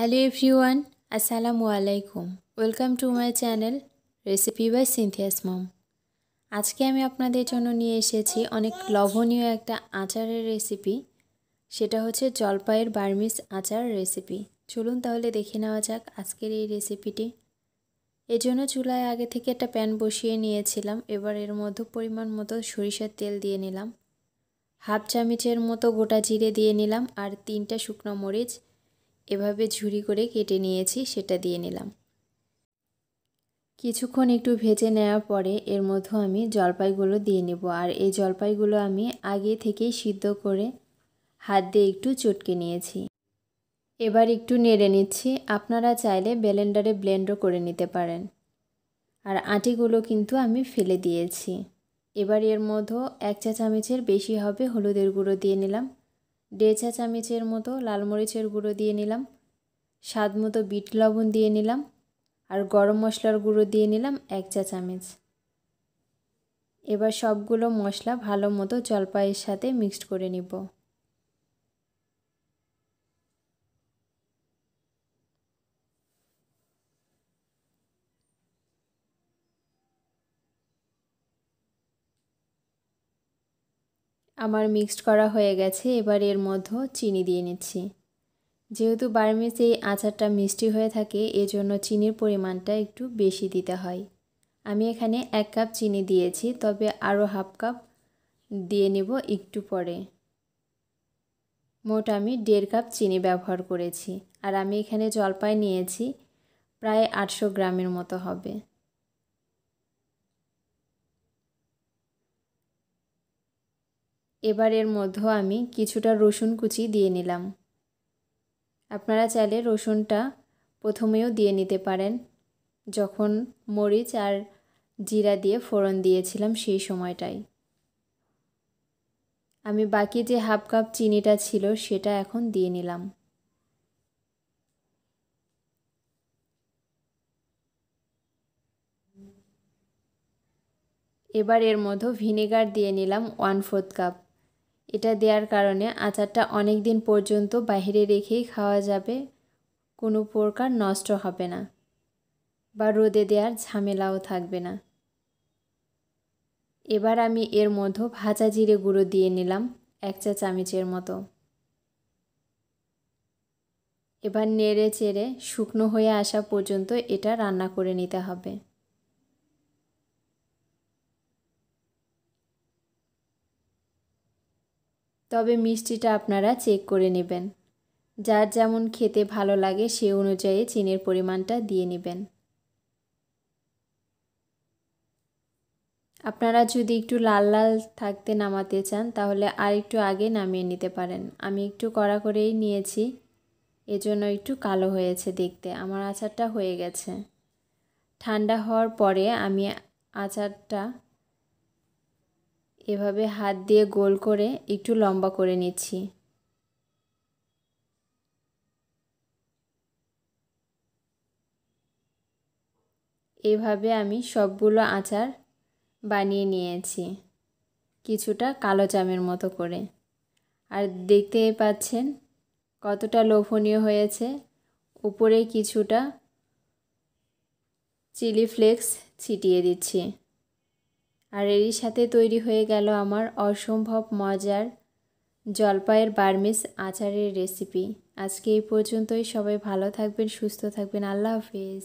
hello everyone আসসালামু আলাইকুম welcome to my channel recipe by Sinthia's mom আজকে আমি আপনাদের জন্য নিয়ে এসেছি অনেক লবণীয় একটা আচারের রেসিপি সেটা হচ্ছে জলপাইয়ের বার্মিস আচার রেসিপি চলুন তাহলে দেখে নেওয়া যাক আজকের এই রেসিপিটি জন্য চুলায় আগে থেকে একটা প্যান বসিয়ে নিয়েছিলাম এবার এর মধ্যে পরিমাণ মতো সরিষার তেল দিয়ে নিলাম হাফ চামচের মতো গোটা জিরে দিয়ে নিলাম আর তিনটা শুকনো মরিচ এভাবে ঝুরি করে কেটে নিয়েছি সেটা দিয়ে নিলাম কিছুক্ষণ একটু ভেজে নেওয়ার পরে এর মধ্যে আমি জলপাইগুলো দিয়ে নেব আর এই জলপাইগুলো আমি আগে থেকেই সিদ্ধ করে হাত দিয়ে একটু চটকে নিয়েছি এবার একটু নেড়ে নিচ্ছি আপনারা চাইলে ব্লেন্ডারে ব্লেন্ডও করে নিতে পারেন আর আটিগুলো কিন্তু আমি ফেলে দিয়েছি এবার এর মধ্যে এক চা চামচের বেশি হবে হলুদের গুঁড়ো দিয়ে নিলাম দেড় চা মতো লাল মরিচের গুঁড়ো দিয়ে নিলাম স্বাদ মতো বিট লবণ দিয়ে নিলাম আর গরম মশলার গুঁড়ো দিয়ে নিলাম এক চা চামিচ এবার সবগুলো মশলা ভালো মতো জলপাইয়ের সাথে মিক্সড করে নিব আমার মিক্সড করা হয়ে গেছে এবার এর মধ্যে চিনি দিয়ে নিচ্ছি যেহেতু বার্মিস এই আচারটা মিষ্টি হয়ে থাকে এজন্য চিনির পরিমাণটা একটু বেশি দিতে হয় আমি এখানে এক কাপ চিনি দিয়েছি তবে আরও হাফ কাপ দিয়ে নেব একটু পরে মোট আমি দেড় কাপ চিনি ব্যবহার করেছি আর আমি এখানে জলপাই নিয়েছি প্রায় আটশো গ্রামের মতো হবে এবার এর মধ্যে আমি কিছুটা রসুন কুচি দিয়ে নিলাম আপনারা চাইলে রসুনটা প্রথমেও দিয়ে নিতে পারেন যখন মরিচ আর জিরা দিয়ে ফোড়ন দিয়েছিলাম সেই সময়টাই আমি বাকি যে হাফ কাপ চিনিটা ছিল সেটা এখন দিয়ে নিলাম এবার এর মধ্যে ভিনেগার দিয়ে নিলাম ওয়ান ফোর্থ কাপ এটা দেওয়ার কারণে আচারটা অনেক দিন পর্যন্ত বাহিরে রেখেই খাওয়া যাবে কোনো প্রকার নষ্ট হবে না বা রোদে দেওয়ার ঝামেলাও থাকবে না এবার আমি এর মধ্যে ভাজা জিরে গুঁড়ো দিয়ে নিলাম এক চা চামচের মতো এবার নেড়ে চেড়ে শুকনো হয়ে আসা পর্যন্ত এটা রান্না করে নিতে হবে তবে মিষ্টিটা আপনারা চেক করে নেবেন যার যেমন খেতে ভালো লাগে সে অনুযায়ী চিনির পরিমাণটা দিয়ে নেবেন আপনারা যদি একটু লাল লাল থাকতে নামাতে চান তাহলে আর একটু আগে নামিয়ে নিতে পারেন আমি একটু কড়া করেই নিয়েছি এজন্য একটু কালো হয়েছে দেখতে আমার আচারটা হয়ে গেছে ঠান্ডা হওয়ার পরে আমি আচারটা এভাবে হাত দিয়ে গোল করে একটু লম্বা করে নিচ্ছি এভাবে আমি সবগুলো আচার বানিয়ে নিয়েছি কিছুটা কালো চামের মতো করে আর দেখতে পাচ্ছেন কতটা লোভনীয় হয়েছে উপরে কিছুটা চিলি ফ্লেক্স ছিটিয়ে দিচ্ছি আর এরই সাথে তৈরি হয়ে গেল আমার অসম্ভব মজার জলপাইয়ের বার্মিস আচারের রেসিপি আজকে এই পর্যন্তই সবাই ভালো থাকবেন সুস্থ থাকবেন আল্লাহ হাফিজ